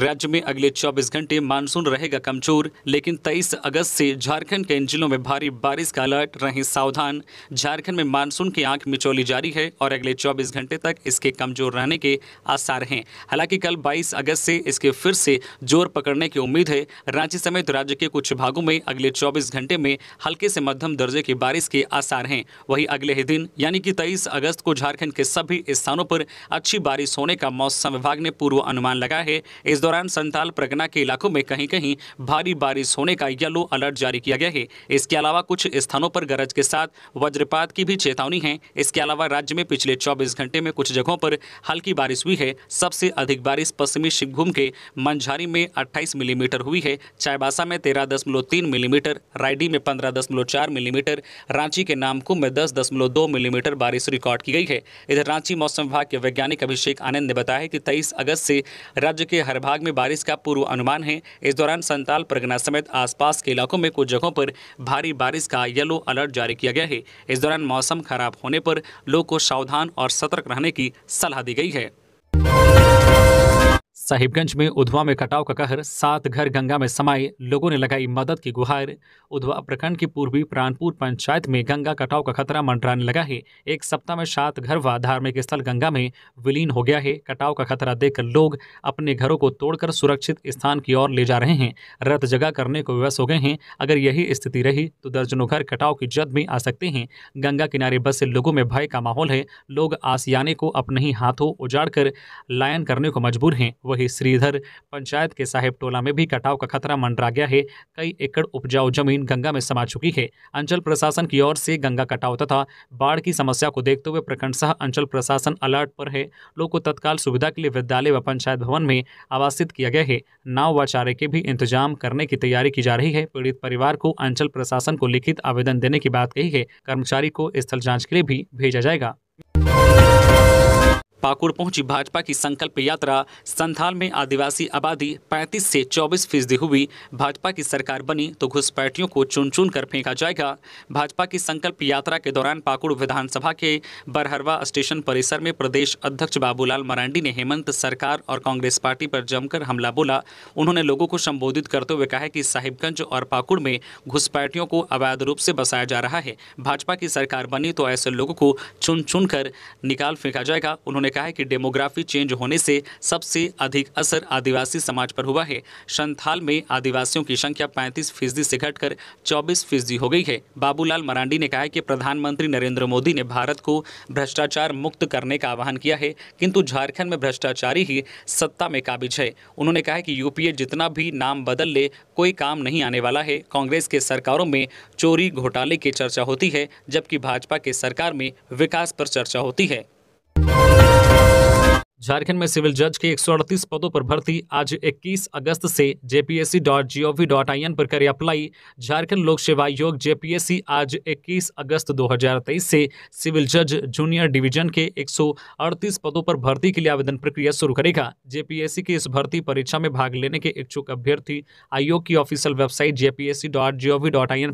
राज्य में अगले 24 घंटे मानसून रहेगा कमजोर लेकिन 23 अगस्त से झारखंड के इन जिलों में भारी बारिश का अलर्ट रहें सावधान झारखंड में मानसून की आंख मिचौली जारी है और अगले 24 घंटे तक इसके कमजोर रहने के आसार हैं हालांकि कल 22 अगस्त से इसके फिर से जोर पकड़ने की उम्मीद है रांची समेत राज्य के कुछ भागों में अगले चौबीस घंटे में हल्के से मध्यम दर्जे की बारिश के आसार हैं वहीं अगले ही दिन यानी कि तेईस अगस्त को झारखंड के सभी स्थानों पर अच्छी बारिश होने का मौसम विभाग ने पूर्व अनुमान लगाया है इस दौरान संताल प्रगना के इलाकों में कहीं कहीं भारी बारिश होने का येलो अलर्ट जारी किया गया है इसके अलावा कुछ स्थानों पर गरज के साथ वज्रपात की भी चेतावनी है इसके अलावा राज्य में पिछले 24 घंटे में कुछ जगहों पर हल्की बारिश हुई है सबसे अधिक बारिश पश्चिमी सिंहभूम के मंझारी में अट्ठाईस मिलीमीटर हुई है चाईबासा में तीन मिलीमीटर रायडी में चार मिलीमीटर रांची के नामकुम में दो मिलीमीटर बारिश रिकॉर्ड की गई है इधर रांची मौसम विभाग के वैज्ञानिक अभिषेक आनंद ने बताया कि तेईस अगस्त से राज्य के हर भाग विभाग में बारिश का पूर्वानुमान है इस दौरान संताल परगना समेत आसपास के इलाकों में कुछ जगहों पर भारी बारिश का येलो अलर्ट जारी किया गया है इस दौरान मौसम खराब होने पर लोगों को सावधान और सतर्क रहने की सलाह दी गई है साहिबगंज में उधवा में कटाव का कहर सात घर गंगा में समाये लोगों ने लगाई मदद की गुहार उधवा प्रखंड की पूर्वी प्राणपुर पंचायत में गंगा कटाव का खतरा मंडराने लगा है एक सप्ताह में सात घर व धार्मिक स्थल गंगा में विलीन हो गया है कटाव का खतरा देखकर लोग अपने घरों को तोड़कर सुरक्षित स्थान की ओर ले जा रहे हैं रत जगह करने को व्यस्त हो गए हैं अगर यही स्थिति रही तो दर्जनों घर कटाव की जद में आ सकते हैं गंगा किनारे बस से लोगों में भय का माहौल है लोग आसियाने को अपने ही हाथों उजाड़ कर लायन करने को मजबूर हैं वहीं श्रीधर पंचायत के साहेब टोला में भी कटाव का खतरा मंडरा गया है कई एकड़ उपजाऊ जमीन गंगा में समा चुकी है अंचल प्रशासन की ओर से गंगा कटाव तथा बाढ़ की समस्या को देखते हुए प्रखंड सह अंचल प्रशासन अलर्ट पर है लोगों को तत्काल सुविधा के लिए विद्यालय व पंचायत भवन में आवासित किया गया है नाव व चारे के भी इंतजाम करने की तैयारी की जा रही है पीड़ित परिवार को अंचल प्रशासन को लिखित आवेदन देने की बात कही है कर्मचारी को स्थल जाँच के लिए भी भेजा जाएगा पाकुड़ पहुंची भाजपा की संकल्प यात्रा संथाल में आदिवासी आबादी 35 से 24 फीसदी हुई भाजपा की सरकार बनी तो घुसपैठियों को चुन चुन कर फेंका जाएगा भाजपा की संकल्प यात्रा के दौरान पाकुड़ विधानसभा के बरहरवा स्टेशन परिसर में प्रदेश अध्यक्ष बाबूलाल मरांडी ने हेमंत सरकार और कांग्रेस पार्टी पर जमकर हमला बोला उन्होंने लोगों को संबोधित करते हुए कहा कि साहिबगंज और पाकुड़ में घुसपैठियों को अवैध रूप से बसाया जा रहा है भाजपा की सरकार बनी तो ऐसे लोगों को चुन चुन कर निकाल फेंका जाएगा उन्होंने उन्होंने कहा है कि डेमोग्राफी चेंज होने से सबसे अधिक असर आदिवासी समाज पर हुआ है संथाल में आदिवासियों की संख्या पैंतीस फीसदी से घटकर चौबीस फीसदी हो गई है बाबूलाल मरांडी ने कहा है कि प्रधानमंत्री नरेंद्र मोदी ने भारत को भ्रष्टाचार मुक्त करने का आह्वान किया है किंतु झारखंड में भ्रष्टाचारी ही सत्ता में काबिज है उन्होंने कहा कि यूपीए जितना भी नाम बदल ले कोई काम नहीं आने वाला है कांग्रेस के सरकारों में चोरी घोटाले की चर्चा होती है जबकि भाजपा के सरकार में विकास पर चर्चा होती है झारखंड में सिविल जज के 138 पदों पर भर्ती आज 21 अगस्त से jpsc.gov.in पर करें अप्लाई झारखंड लोक सेवा आयोग जेपीएससी आज 21 अगस्त 2023 से सिविल जज जूनियर डिवीजन के 138 पदों पर भर्ती के लिए आवेदन प्रक्रिया शुरू करेगा जे की इस भर्ती परीक्षा में भाग लेने के इच्छुक अभ्यर्थी आयोग की ऑफिशियल वेबसाइट जे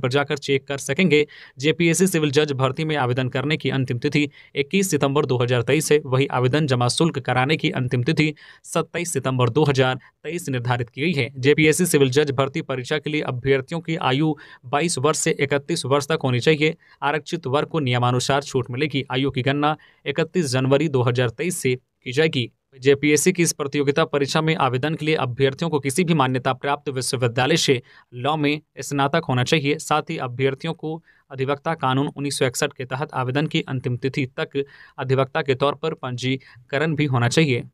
पर जाकर चेक कर सकेंगे जेपीएससी सिविल जज भर्ती में आवेदन करने की अंतिम तिथि इक्कीस सितम्बर दो है वही आवेदन जमा शुल्क कराने की अंतिम तिथि 27 सितंबर 2023 निर्धारित की गई है जेपीएससी सिविल जज भर्ती परीक्षा के लिए अभ्यर्थियों की आयु 22 वर्ष से 31 वर्ष तक होनी चाहिए आरक्षित वर्ग को नियमानुसार छूट मिलेगी आयु की गणना 31 जनवरी 2023 से की जाएगी जेपीएससी की इस प्रतियोगिता परीक्षा में आवेदन के लिए अभ्यर्थियों को किसी भी मान्यता प्राप्त विश्वविद्यालय से लॉ में स्नातक होना चाहिए साथ ही अभ्यर्थियों को अधिवक्ता कानून उन्नीस के तहत आवेदन की अंतिम तिथि तक अधिवक्ता के तौर पर पंजीकरण भी होना चाहिए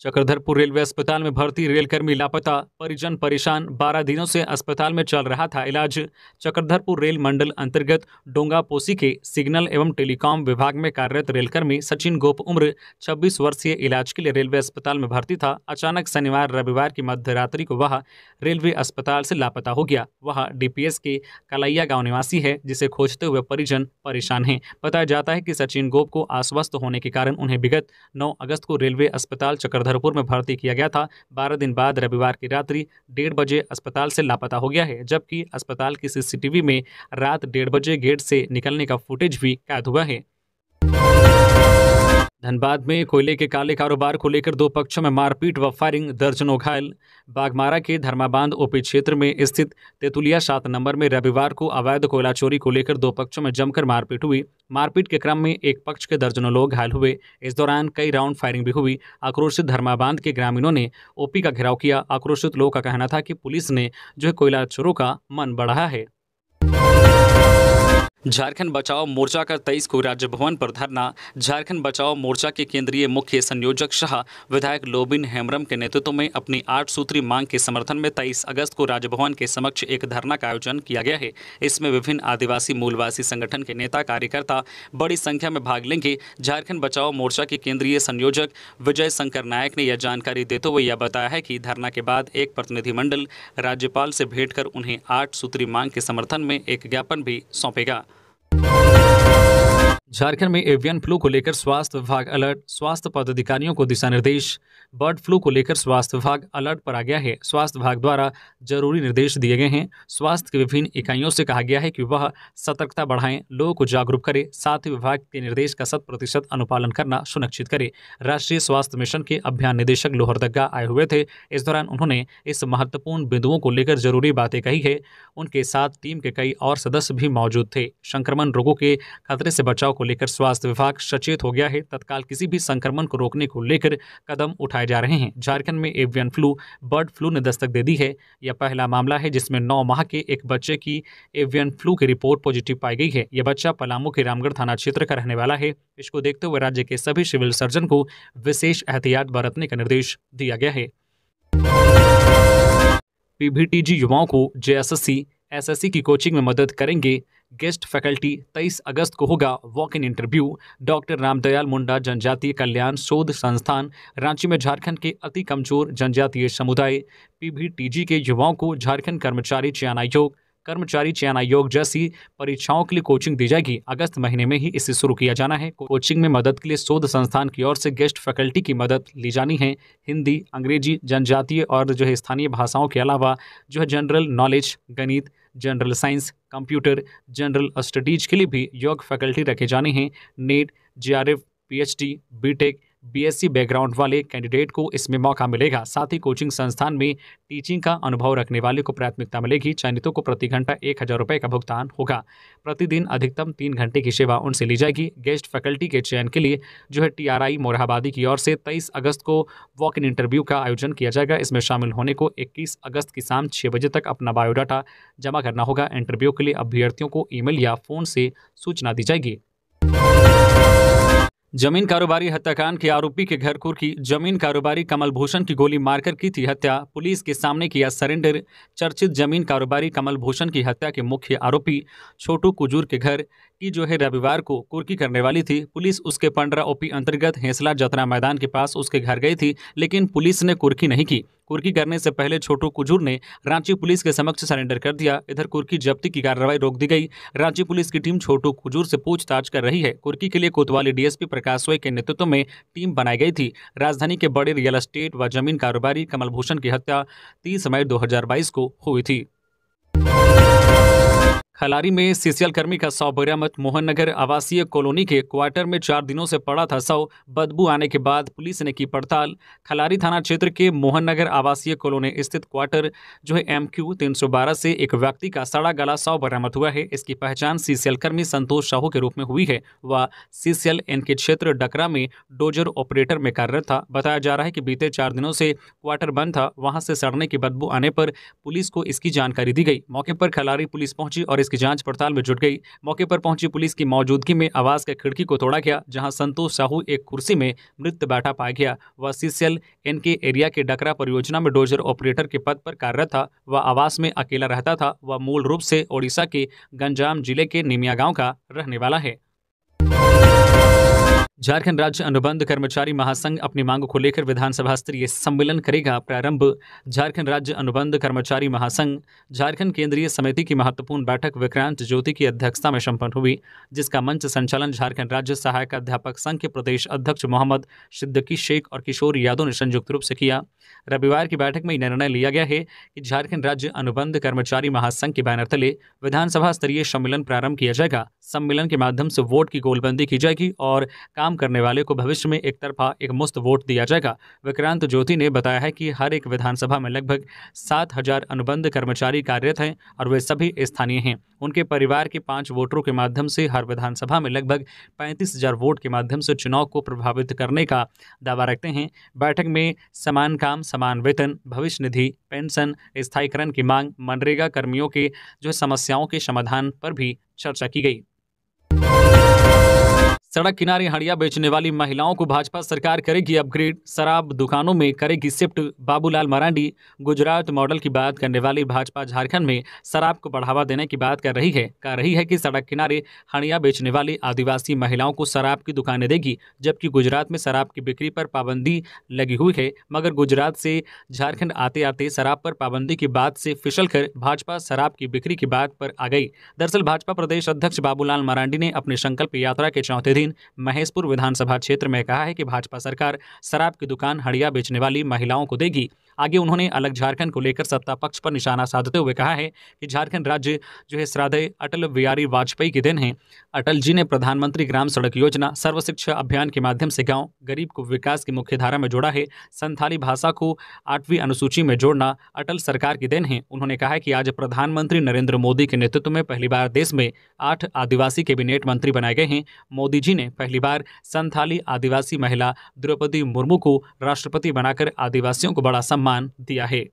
चक्रधरपुर रेलवे अस्पताल में भर्ती रेलकर्मी लापता परिजन परेशान 12 दिनों से अस्पताल में चल रहा था इलाज चक्रधरपुर रेल मंडल अंतर्गत डोंगापोसी के सिग्नल एवं टेलीकॉम विभाग में कार्यरत रेलकर्मी सचिन गोप उम्र 26 वर्षीय इलाज के लिए रेलवे अस्पताल में भर्ती था अचानक शनिवार रविवार की मध्य को वह रेलवे अस्पताल से लापता हो गया वह डी के कलैया गाँव निवासी है जिसे खोजते हुए परिजन परेशान है बताया जाता है की सचिन गोप को आश्वस्त होने के कारण उन्हें विगत नौ अगस्त को रेलवे अस्पताल चक्र धर्मपुर में भर्ती किया गया था बारह दिन बाद रविवार की रात्रि डेढ़ बजे अस्पताल से लापता हो गया है जबकि अस्पताल की सीसीटीवी में रात डेढ़ बजे गेट से निकलने का फुटेज भी कैद हुआ है धनबाद में कोयले के काले कारोबार को लेकर दो पक्षों में मारपीट व फायरिंग दर्जनों घायल बागमारा के धर्माबांध ओपी क्षेत्र में स्थित तेतुलिया सात नंबर में रविवार को अवैध कोयला चोरी को लेकर दो पक्षों में जमकर मारपीट हुई मारपीट के क्रम में एक पक्ष के दर्जनों लोग घायल हुए इस दौरान कई राउंड फायरिंग भी हुई आक्रोशित धर्माबांध के ग्रामीणों ने ओपी का घेराव किया आक्रोशित लोगों का कहना था कि पुलिस ने जो कोयला चोरों का मन बढ़ा है झारखंड बचाओ मोर्चा का तेईस को राजभवन पर धरना झारखंड बचाओ मोर्चा के केंद्रीय मुख्य संयोजक शाह विधायक लोबिन हेमरम के नेतृत्व में अपनी आठ सूत्री मांग के समर्थन में 23 अगस्त को राजभवन के समक्ष एक धरना का आयोजन किया गया है इसमें विभिन्न आदिवासी मूलवासी संगठन के नेता कार्यकर्ता बड़ी संख्या में भाग लेंगे झारखंड बचाओ मोर्चा के केंद्रीय संयोजक विजय शंकर नायक ने यह जानकारी देते हुए यह बताया है कि धरना के बाद एक प्रतिनिधिमंडल राज्यपाल से भेंट कर उन्हें आठ सूत्री मांग के समर्थन में एक ज्ञापन भी सौंपेगा झारखंड में एवियन फ्लू को लेकर स्वास्थ्य विभाग अलर्ट स्वास्थ्य पदाधिकारियों को दिशा निर्देश बर्ड फ्लू को लेकर स्वास्थ्य विभाग अलर्ट पर आ गया है स्वास्थ्य विभाग द्वारा जरूरी निर्देश दिए गए हैं स्वास्थ्य की विभिन्न इकाइयों से कहा गया है कि वह सतर्कता बढ़ाएं लोगों को जागरूक करें साथ ही विभाग के निर्देश का शत प्रतिशत अनुपालन करना सुनिश्चित करें राष्ट्रीय स्वास्थ्य मिशन के अभियान निदेशक लोहरदग्गा आए हुए थे इस दौरान उन्होंने इस महत्वपूर्ण बिंदुओं को लेकर जरूरी बातें कही है उनके साथ टीम के कई और सदस्य भी मौजूद थे संक्रमण रोगों के खतरे से बचाव को लेकर स्वास्थ्य विभाग सचेत हो गया है तत्काल किसी भी संक्रमण को रोकने को लेकर कदम उठाए पाए जा रहे हैं झारखंड में एवियन फ्लू बर्ड फ्लू ने दस्तक दे दी है यह पहला मामला है जिसमें नौ माह के एक बच्चे की एवियन फ्लू की रिपोर्ट पॉजिटिव पाई गई है यह बच्चा पलामू के रामगढ़ थाना क्षेत्र का रहने वाला है इसको देखते हुए राज्य के सभी सिविल सर्जन को विशेष एहतियात बरतने का निर्देश दिया गया है पीबीटीजी युवाओं को जेएसएससी एसएससी की कोचिंग में मदद करेंगे गेस्ट फैकल्टी 23 अगस्त को होगा walk in interview doctor Ramdayal Munda जनजातीय कल्याण शोध संस्थान रांची में झारखंड के अति कमजोर जनजातीय समुदाय पीबीटीजी के युवाओं को झारखंड कर्मचारी चयन आयोग कर्मचारी चयन आयोग जैसी परीक्षाओं के लिए कोचिंग दी जाएगी अगस्त महीने में ही इसे शुरू किया जाना है कोचिंग में मदद के लिए शोध संस्थान की ओर से गेस्ट फैकल्टी की मदद ली जानी है हिंदी अंग्रेजी जनजातीय और जो है स्थानीय भाषाओं के अलावा जो है जनरल नॉलेज गणित general science computer general studies के लिए भी योग फैकल्टी रखे जाने हैं NET J R F P H D B tech BSc background वाले कैंडिडेट को इसमें मौका मिलेगा साथ ही कोचिंग संस्थान में टीचिंग का अनुभव रखने वाले को प्राथमिकता मिलेगी चयनितों को प्रति घंटा एक हज़ार रुपये का भुगतान होगा प्रतिदिन अधिकतम तीन घंटे की सेवा उनसे ली जाएगी गेस्ट फैकल्टी के चयन के लिए जो है टीआरआई मोरहाबादी की ओर से तेईस अगस्त को वॉक इन इंटरव्यू का आयोजन किया जाएगा इसमें शामिल होने को इक्कीस अगस्त की शाम छः बजे तक अपना बायोडाटा जमा करना होगा इंटरव्यू के लिए अभ्यर्थियों को ई या फोन से सूचना दी जाएगी जमीन कारोबारी हत्याकांड के आरोपी के घर की जमीन कारोबारी कमल भूषण की गोली मारकर की थी हत्या पुलिस के सामने किया सरेंडर चर्चित जमीन कारोबारी कमल भूषण की हत्या के मुख्य आरोपी छोटू कुजूर के घर की जो है रविवार को कुर्की करने वाली थी पुलिस उसके पंडरा ओपी अंतर्गत हेंसला जतरा मैदान के पास उसके घर गई थी लेकिन पुलिस ने कुर्की नहीं की कुर्की करने से पहले छोटू कुजूर ने रांची पुलिस के समक्ष सरेंडर कर दिया इधर कुर्की जब्ती की कार्रवाई रोक दी गई रांची पुलिस की टीम छोटू कुजूर से पूछताछ कर रही है कुर्की के लिए कोतवाली डीएसपी प्रकाशवे के नेतृत्व में टीम बनाई गई थी राजधानी के बड़े रियल एस्टेट व जमीन कारोबारी कमल भूषण की हत्या तीस मई 2022 को हुई थी खलारी में सीसीएल कर्मी का शव मोहन नगर आवासीय कॉलोनी के क्वार्टर में चार दिनों से पड़ा था शव बदबू आने के बाद पुलिस ने की पड़ताल खलारी थाना क्षेत्र के मोहन नगर आवासीय कॉलोनी स्थित क्वार्टर जो है एम क्यू तीन से एक व्यक्ति का सड़ा गला शव बरामद हुआ है इसकी पहचान सीसीएल कर्मी संतोष साहू के रूप में हुई है वह सीसीएल के क्षेत्र डकरा में डोजर ऑपरेटर में कार्यरत था बताया जा रहा है कि बीते चार दिनों से क्वार्टर बंद था वहाँ से सड़ने की बदबू आने पर पुलिस को इसकी जानकारी दी गई मौके पर खलारी पुलिस पहुंची और पुलिस की जांच पड़ताल में जुट गई मौके पर पहुंची पुलिस की मौजूदगी में आवास के खिड़की को तोड़ा गया जहां संतोष साहू एक कुर्सी में मृत बैठा पाया गया वह सीसीएल एनके एरिया के डकरा परियोजना में डोजर ऑपरेटर के पद पर कार्यरत था वह आवास में अकेला रहता था वह मूल रूप से ओडिशा के गंजाम जिले के निमिया गाँव का रहने वाला है झारखंड राज्य अनुबंध कर्मचारी महासंघ अपनी मांगों को लेकर विधानसभा स्तरीय सम्मेलन करेगा प्रारंभ झारखंड राज्य अनुबंध कर्मचारी महासंघ झारखंड केंद्रीय समिति की महत्वपूर्ण बैठक विक्रांत ज्योति की अध्यक्षता में संपन्न हुई जिसका मंच संचालन झारखंड राज्य सहायक अध्यापक संघ के प्रदेश अध्यक्ष मोहम्मद सिद्दकी शेख और किशोर यादव ने संयुक्त रूप से किया रविवार की बैठक में निर्णय लिया गया है कि झारखंड राज्य अनुबंध कर्मचारी महासंघ के बैनर तले विधानसभा स्तरीय सम्मेलन प्रारंभ किया जाएगा सम्मेलन के माध्यम से वोट की गोलबंदी की जाएगी और काम करने वाले को भविष्य में एक तरफा एक मुफ्त वोट दिया जाएगा विक्रांत ज्योति ने बताया है कि हर एक विधानसभा में लगभग सात हजार अनुबंध कर्मचारी कार्यरत हैं और वे सभी स्थानीय हैं उनके परिवार के पांच वोटरों के माध्यम से हर विधानसभा में लगभग पैंतीस हजार वोट के माध्यम से चुनाव को प्रभावित करने का दावा रखते हैं बैठक में समान काम समान वेतन भविष्य निधि पेंशन स्थायीकरण की मांग मनरेगा कर्मियों के जो समस्याओं के समाधान पर भी चर्चा की गई सड़क किनारे हड़िया बेचने वाली महिलाओं को भाजपा सरकार करेगी अपग्रेड शराब दुकानों में करेगी शिफ्ट बाबूलाल मरांडी गुजरात मॉडल की बात करने वाली भाजपा झारखंड में शराब को बढ़ावा देने की बात कर रही है कह रही है कि सड़क किनारे हड़िया बेचने वाली आदिवासी महिलाओं को शराब की दुकानें देगी जबकि गुजरात में शराब की बिक्री पर पाबंदी लगी हुई है मगर गुजरात से झारखंड आते आते शराब पर पाबंदी की बात से फिसल कर भाजपा शराब की बिक्री की बात पर आ गई दरअसल भाजपा प्रदेश अध्यक्ष बाबूलाल मरांडी ने अपने संकल्प यात्रा के चौथे दिन महेशपुर विधानसभा क्षेत्र में कहा है कि भाजपा सरकार शराब की दुकान हड़िया बेचने वाली महिलाओं को देगी आगे उन्होंने अलग झारखंड को लेकर सत्ता पक्ष पर निशाना साधते हुए कहा है कि झारखंड राज्य जो है श्राद्ध अटल बिहारी वाजपेयी के दिन है अटल जी ने प्रधानमंत्री ग्राम सड़क योजना सर्व शिक्षा अभियान के माध्यम से गांव गरीब को विकास की मुख्यधारा में जोड़ा है संथाली भाषा को आठवीं अनुसूची में जोड़ना अटल सरकार की देन है उन्होंने कहा कि आज प्रधानमंत्री नरेंद्र मोदी के नेतृत्व में पहली बार देश में आठ आदिवासी कैबिनेट मंत्री बनाए गए हैं मोदी जी ने पहली बार संथाली आदिवासी महिला द्रौपदी मुर्मू को राष्ट्रपति बनाकर आदिवासियों को बड़ा सम्मान दिया है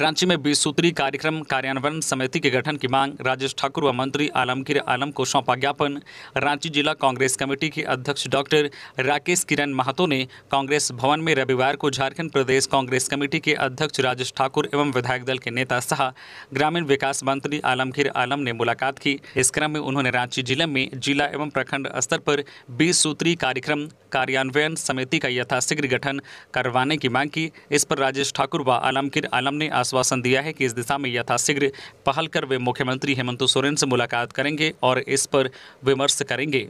रांची में बीस सूत्री कार्यक्रम कार्यान्वयन समिति के गठन की मांग राजेश ठाकुर व मंत्री आलमगीर आलम को सौंपा ज्ञापन रांची जिला कांग्रेस कमेटी के अध्यक्ष डॉक्टर राकेश किरण महातो ने कांग्रेस भवन में रविवार को झारखंड प्रदेश कांग्रेस कमेटी के अध्यक्ष राजेश ठाकुर एवं विधायक दल के नेता सह ग्रामीण विकास मंत्री आलमगीर आलम ने मुलाकात की इस क्रम में उन्होंने रांची जिले में जिला एवं प्रखंड स्तर पर बीस सूत्री कार्यक्रम कार्यान्वयन समिति का यथाशीघ्र गठन करवाने की मांग की इस पर राजेश ठाकुर व आलमगीर आलम ने आश्वासन दिया है कि इस दिशा में यथाशीघ्र पहल कर वे मुख्यमंत्री हेमंत सोरेन से मुलाकात करेंगे और इस पर विमर्श करेंगे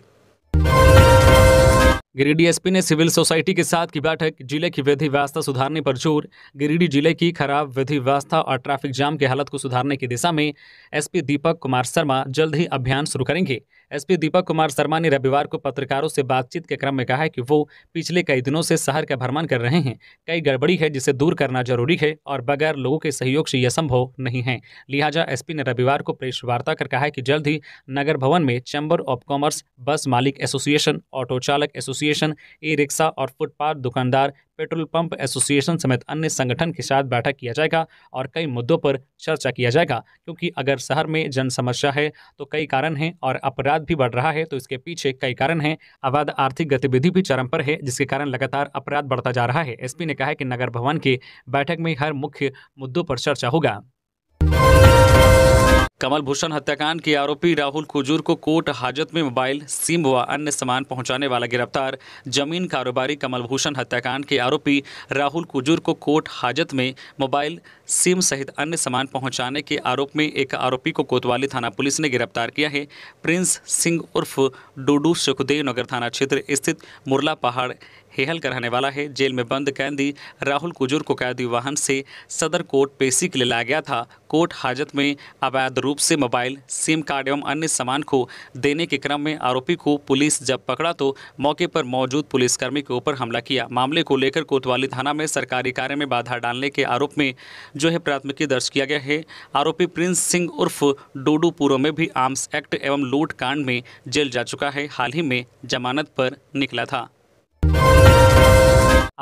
गिरिडीह एसपी ने सिविल सोसाइटी के साथ की बैठक जिले की विधि व्यवस्था सुधारने पर जोर गिरिडीह जिले की खराब विधि व्यवस्था और ट्रैफिक जाम की हालत को सुधारने की दिशा में एसपी दीपक कुमार शर्मा जल्द ही अभियान शुरू करेंगे एसपी दीपक कुमार शर्मा ने रविवार को पत्रकारों से बातचीत के क्रम में कहा है कि वो पिछले कई दिनों से शहर का भ्रमण कर रहे हैं कई गड़बड़ी है जिसे दूर करना जरूरी है और बगैर लोगों के सहयोग से यह संभव नहीं है लिहाजा एसपी ने रविवार को प्रेस वार्ता कर कहा है कि जल्द ही नगर भवन में चैम्बर ऑफ कॉमर्स बस मालिक एसोसिएशन ऑटो चालक एसोसिएशन ई रिक्शा और फुटपाथ दुकानदार पेट्रोल पंप एसोसिएशन समेत अन्य संगठन के साथ बैठक किया जाएगा और कई मुद्दों पर चर्चा किया जाएगा क्योंकि अगर शहर में जन समस्या है तो कई कारण हैं और अपराध अपराध भी बढ़ रहा है तो इसके पीछे कई कारण हैं अवैध आर्थिक गतिविधि भी चरम पर है जिसके कारण लगातार अपराध बढ़ता जा रहा है एसपी ने कहा है कि नगर भवन की बैठक में हर मुख्य मुद्दों पर चर्चा होगा कमल भूषण हत्याकांड के आरोपी राहुल कुजूर को कोर्ट हाजत में मोबाइल सिम व अन्य सामान पहुंचाने वाला गिरफ्तार जमीन कारोबारी कमल भूषण हत्याकांड के आरोपी राहुल कुजूर को कोर्ट हाजत में मोबाइल सिम सहित अन्य सामान पहुंचाने के आरोप में एक आरोपी को कोतवाली थाना पुलिस ने गिरफ्तार किया है प्रिंस सिंह उर्फ डूडू सुखदेव नगर थाना क्षेत्र स्थित मुरला पहाड़ हेहल का रहने वाला है जेल में बंद कैदी राहुल कुजूर को कैदी वाहन से सदर कोर्ट पेशी के लिए लाया गया था कोर्ट हाजत में अवैध रूप से मोबाइल सिम कार्ड एवं अन्य सामान को देने के क्रम में आरोपी को पुलिस जब पकड़ा तो मौके पर मौजूद पुलिसकर्मी के ऊपर हमला किया मामले को लेकर कोतवाली थाना में सरकारी कार्य में बाधा डालने के आरोप में जो है प्राथमिकी दर्ज किया गया है आरोपी प्रिंस सिंह उर्फ डोडूपुरो में भी आर्म्स एक्ट एवं लूट कांड में जेल जा चुका है हाल ही में जमानत पर निकला था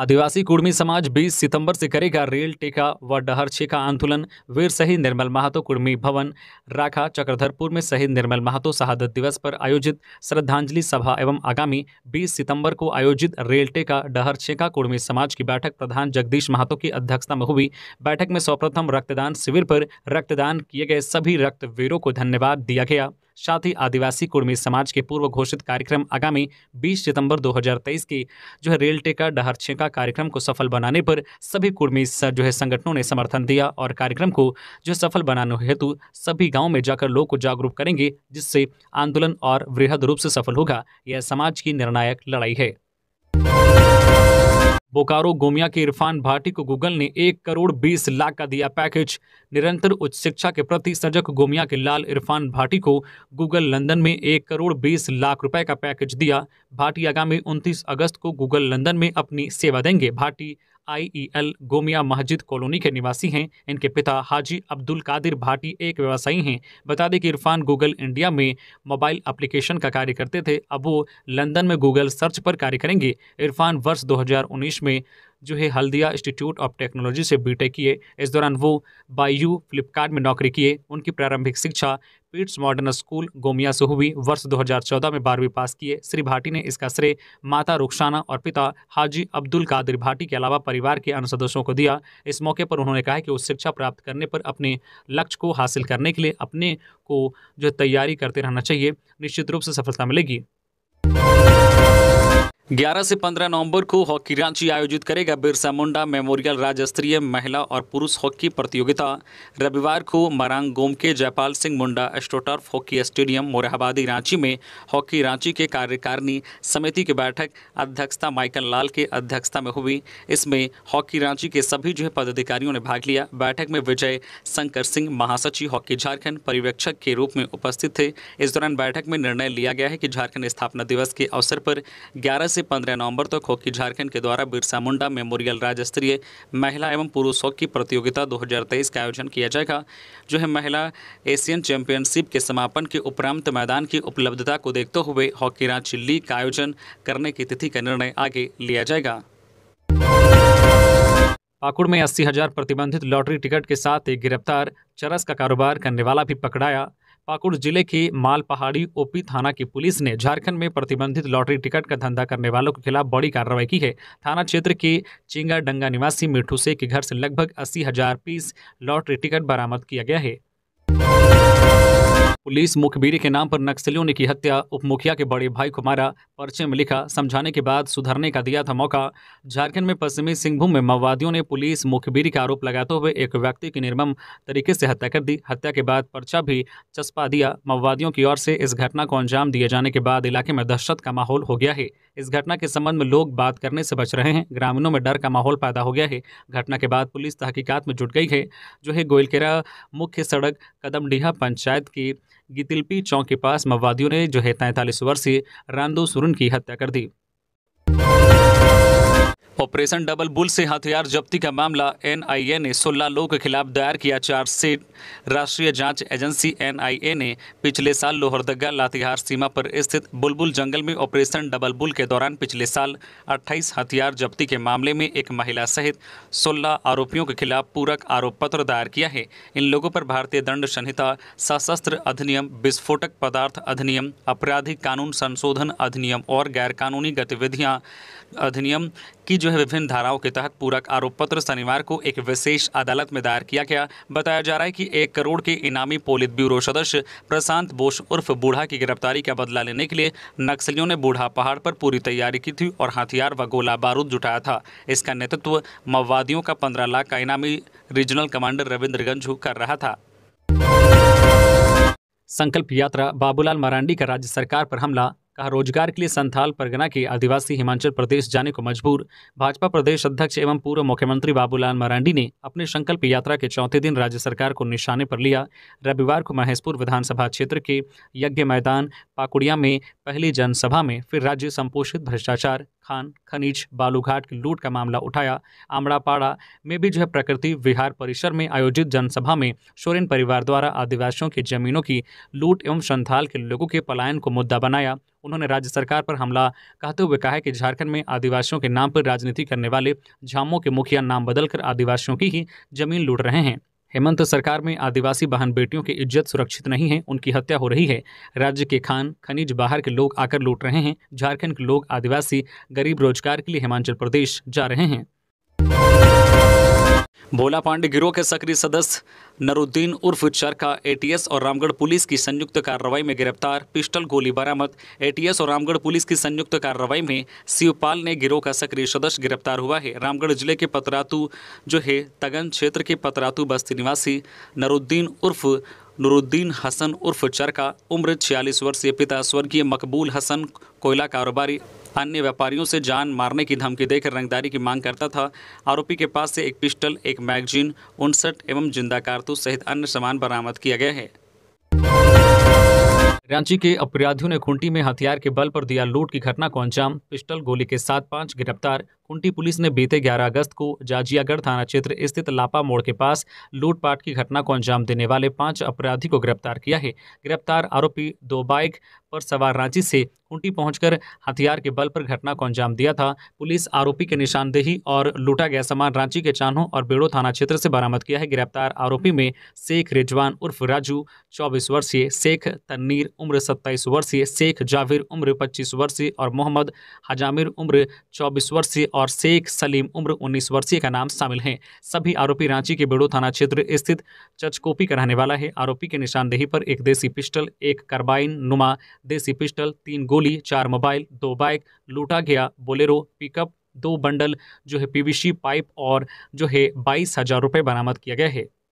आदिवासी कुर्मी समाज 20 सितंबर से करेगा रेल टेका व डहर छेका आंदोलन वीर शहीद निर्मल महातो कुर्मी भवन राखा चक्रधरपुर में शहीद निर्मल महातो शहादत दिवस पर आयोजित श्रद्धांजलि सभा एवं आगामी 20 सितंबर को आयोजित रेल टेका डहर छेका कुर्मी समाज की बैठक प्रधान जगदीश महातो की अध्यक्षता में हुई बैठक में सर्वप्रथम रक्तदान शिविर पर रक्तदान किए गए सभी रक्तवीरों को धन्यवाद दिया गया साथ ही आदिवासी कुर्मी समाज के पूर्व घोषित कार्यक्रम आगामी 20 सितंबर 2023 की जो है रेल टेका डहर छेका कार्यक्रम को सफल बनाने पर सभी कुर्मी जो है संगठनों ने समर्थन दिया और कार्यक्रम को जो सफल बनाने हेतु सभी गाँव में जाकर लोग को जागरूक करेंगे जिससे आंदोलन और वृहद रूप से सफल होगा यह समाज की निर्णायक लड़ाई है बोकारो गोमिया के इरफान भाटी को गूगल ने एक करोड़ बीस लाख का दिया पैकेज निरंतर उच्च शिक्षा के प्रति सजग गोमिया के लाल इरफान भाटी को गूगल लंदन में एक करोड़ बीस लाख रुपए का पैकेज दिया भाटी आगामी 29 अगस्त को गूगल लंदन में अपनी सेवा देंगे भाटी आईईएल गोमिया मस्जिद कॉलोनी के निवासी हैं इनके पिता हाजी अब्दुल कादिर भाटी एक व्यवसायी हैं बता दें कि इरफान गूगल इंडिया में मोबाइल एप्लीकेशन का कार्य करते थे अब वो लंदन में गूगल सर्च पर कार्य करेंगे इरफान वर्ष दो में जो है हल्दिया इंस्टीट्यूट ऑफ टेक्नोलॉजी से बीटेक किए इस दौरान वो बायू फ्लिपकार्ट में नौकरी किए उनकी प्रारंभिक शिक्षा पीट्स मॉडर्न स्कूल गोमिया से हुई वर्ष 2014 में बारहवीं पास किए श्री भाटी ने इसका श्रेय माता रुखसाना और पिता हाजी अब्दुल कादिर भाटी के अलावा परिवार के अन्य सदस्यों को दिया इस मौके पर उन्होंने कहा कि वो शिक्षा प्राप्त करने पर अपने लक्ष्य को हासिल करने के लिए अपने को जो तैयारी करते रहना चाहिए निश्चित रूप से सफलता मिलेगी 11 से 15 नवंबर को हॉकी रांची आयोजित करेगा बिरसा मुंडा मेमोरियल राज्य स्तरीय महिला और पुरुष हॉकी प्रतियोगिता रविवार को Marang Gomke Jaipal Singh Munda astroturf hockey stadium Morhabadi Ranchi में हॉकी रांची के कार्यकारिणी समिति की बैठक अध्यक्षता माइकल लाल के अध्यक्षता में हुई इसमें हॉकी रांची के सभी जो है पदाधिकारियों ने भाग लिया बैठक में विजय शंकर सिंह महासचिव हॉकी झारखंड पर्यवेक्षक के रूप में उपस्थित थे इस दौरान बैठक में निर्णय लिया गया है कि झारखंड स्थापना दिवस के अवसर पर ग्यारह से से 15 नवंबर तक तो हॉकी झारखंड के द्वारा बिरसा मुंडा मेमोरियल राज्य स्तरीय महिला एवं पुरुष हॉकी प्रतियोगिता 2023 का आयोजन किया जाएगा जो है महिला एशियन चैंपियनशिप के समापन के उपरांत मैदान की उपलब्धता को देखते हुए हॉकी रांची लीग का आयोजन करने की तिथि का निर्णय आगे लिया जाएगा पाकुड़ में अस्सी हजार प्रतिबंधित लॉटरी टिकट के साथ एक गिरफ्तार चरस का कारोबार करने वाला भी पकड़ाया पाकुड़ जिले के माल पहाड़ी ओपी थाना की पुलिस ने झारखंड में प्रतिबंधित लॉटरी टिकट का धंधा करने वालों के खिलाफ बड़ी कार्रवाई की है थाना क्षेत्र के चिंगाडंगा निवासी मिठू से के घर से लगभग अस्सी हजार पीस लॉटरी टिकट बरामद किया गया है पुलिस मुखबिर के नाम पर नक्सलियों ने की हत्या उप मुखिया के बड़े भाई को मारा पर्चे में लिखा समझाने के बाद सुधरने का दिया था मौका झारखंड में पश्चिमी सिंहभूम में माओवादियों ने पुलिस मुखबिर का आरोप लगाते हुए एक व्यक्ति की निर्मम तरीके से हत्या कर दी हत्या के बाद पर्चा भी चस्पा दिया माओवादियों की ओर से इस घटना को अंजाम दिए जाने के बाद इलाके में दहशत का माहौल हो गया है इस घटना के संबंध में लोग बात करने से बच रहे हैं ग्रामीणों में डर का माहौल पैदा हो गया है घटना के बाद पुलिस तहकीकात में जुट गई है जो है गोयलकेरा मुख्य सड़क कदमडीहा पंचायत की गितिलपी चौक के पास माओवादियों ने जो है तैंतालीस वर्षीय रानदो सुरन की हत्या कर दी ऑपरेशन डबल बुल से हथियार जब्ती का मामला एनआईए ने 16 लोगों के खिलाफ दायर किया चार्जशीट राष्ट्रीय जांच एजेंसी एनआईए ने पिछले साल लोहरदगा लातिहार सीमा पर स्थित बुलबुल जंगल में ऑपरेशन डबल बुल के दौरान पिछले साल 28 हथियार जब्ती के मामले में एक महिला सहित 16 आरोपियों के खिलाफ पूरक आरोप पत्र दायर किया है इन लोगों पर भारतीय दंड संहिता सशस्त्र अधिनियम विस्फोटक पदार्थ अधिनियम आपराधिक कानून संशोधन अधिनियम और गैरकानूनी गतिविधियाँ अधिनियम की जो है विभिन्न धाराओं के तहत पूरक आरोप पत्र शनिवार को एक विशेष अदालत में दायर किया गया बताया जा रहा है कि एक करोड़ के इनामी पोलित ब्यूरो सदस्य प्रशांत बोस उर्फ बूढ़ा की गिरफ्तारी का बदला लेने के लिए नक्सलियों ने बूढ़ा पहाड़ पर पूरी तैयारी की थी और हथियार व गोला बारूद जुटाया था इसका नेतृत्व माओवादियों का पंद्रह लाख का इनामी रीजनल कमांडर रविन्द्र गंजू कर रहा था संकल्प यात्रा बाबूलाल मरांडी का राज्य सरकार पर हमला कहा रोजगार के लिए संथाल परगना के आदिवासी हिमाचल प्रदेश जाने को मजबूर भाजपा प्रदेश अध्यक्ष एवं पूर्व मुख्यमंत्री बाबूलाल मरांडी ने अपने संकल्प यात्रा के चौथे दिन राज्य सरकार को निशाने पर लिया रविवार को महेशपुर विधानसभा क्षेत्र के यज्ञ मैदान पाकुड़िया में पहली जनसभा में फिर राज्य संपोषित भ्रष्टाचार खान खनिज बालूघाट की लूट का मामला उठाया आमड़ापाड़ा में भी जो है प्रकृति विहार परिसर में आयोजित जनसभा में सोरेन परिवार द्वारा आदिवासियों की जमीनों की लूट एवं संथाल के लोगों के पलायन को मुद्दा बनाया उन्होंने राज्य सरकार पर हमला कहते हुए कहा है कि झारखंड में आदिवासियों के नाम पर राजनीति करने वाले झामों के मुखिया नाम बदलकर आदिवासियों की ही जमीन लूट रहे हैं हेमंत सरकार में आदिवासी बहन बेटियों की इज्जत सुरक्षित नहीं है उनकी हत्या हो रही है राज्य के खान खनिज बाहर के लोग आकर लूट रहे हैं झारखंड के लोग आदिवासी गरीब रोजगार के लिए हिमाचल प्रदेश जा रहे हैं भोला पांडे गिरोह के सक्रिय सदस्य नरुद्दीन उर्फ चरखा एटीएस और रामगढ़ पुलिस की संयुक्त कार्रवाई में गिरफ्तार पिस्टल गोली बरामद एटीएस और रामगढ़ पुलिस की संयुक्त कार्रवाई में शिवपाल ने गिरोह का सक्रिय सदस्य गिरफ्तार हुआ है रामगढ़ जिले के पतरातू जो है तगन क्षेत्र के पतरातू बस्ती निवासी नरुद्दीन उर्फ नूरुद्दीन हसन उर्फ चरका उम्र छियालीस वर्षीय पिता स्वर्गीय मकबूल हसन कोयला कारोबारी अन्य व्यापारियों से जान मारने की धमकी देकर रंगदारी की मांग करता था आरोपी के पास से एक पिस्टल एक मैगजीन उनसठ एवं जिंदा कारतूस सहित अन्य सामान बरामद किया गया है रांची के अपराधियों ने खूंटी में हथियार के बल पर दिया लूट की घटना को अंजाम पिस्टल गोली के साथ पांच गिरफ्तार कुंटी पुलिस ने बीते 11 अगस्त को जाजियागढ़ थाना क्षेत्र स्थित लापा मोड़ के पास लूटपाट की घटना को अंजाम देने वाले पांच अपराधी को गिरफ्तार किया है गिरफ्तार आरोपी दो बाइक पर सवार रांची से खूंटी पहुंचकर हथियार के बल पर घटना को अंजाम दिया था पुलिस आरोपी के निशानदेही और लूटा गया सामान रांची के चान्हों और बेड़ो थाना क्षेत्र से बरामद किया है गिरफ्तार आरोपी में शेख रिजवान उर्फ राजू चौबीस वर्षीय शेख तन्नीर उम्र सत्ताईस वर्षीय शेख जाविर उम्र पच्चीस वर्षीय और मोहम्मद हजामिर उम्र चौबीस वर्षीय और और शेख सलीम उम्र 19 वर्षीय का नाम शामिल हैं सभी आरोपी रांची के बेड़ो थाना क्षेत्र स्थित चचकोपी का रहने वाला है आरोपी की निशानदेही पर एक देसी पिस्टल एक कार्बाइन नुमा देसी पिस्टल तीन गोली चार मोबाइल दो बाइक लूटा गया बोलेरो पिकअप दो बंडल जो है पीवीसी पाइप और जो है बाईस हजार रुपये बरामद किया गया है